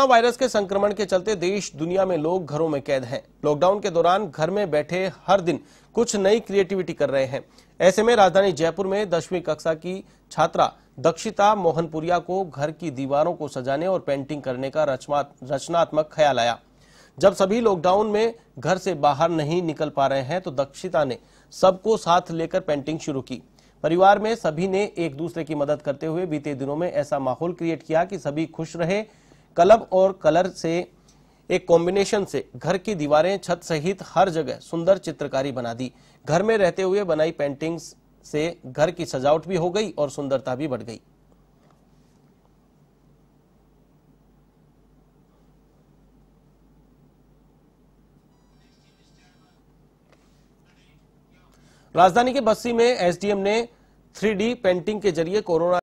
corona virus के संक्रमण के चलते देश दुनिया में लोग घरों में कैद हैं लॉकडाउन के दौरान घर में बैठे हर दिन कुछ नई क्रिएटिविटी कर रहे हैं ऐसे में राजधानी जयपुर में दसवीं कक्षा की छात्रा दक्षिता मोहनपुरिया को घर की दीवारों को सजाने और पेंटिंग करने का रचनात्मक ख्याल आया जब सभी लॉकडाउन में घर से बाहर नहीं निकल पा रहे हैं तो दक्षिता ने सबको साथ लेकर पेंटिंग शुरू की परिवार में सभी ने एक दूसरे की मदद करते हुए बीते दिनों में ऐसा माहौल क्रिएट किया कि सभी खुश रहे कलब और कलर से एक कॉम्बिनेशन से घर की दीवारें छत सहित हर जगह सुंदर चित्रकारी बना दी घर में रहते हुए बनाई पेंटिंग्स से घर की सजावट भी हो गई और सुंदरता भी बढ़ गई राजधानी के बस्सी में एसडीएम ने थ्री पेंटिंग के जरिए कोरोना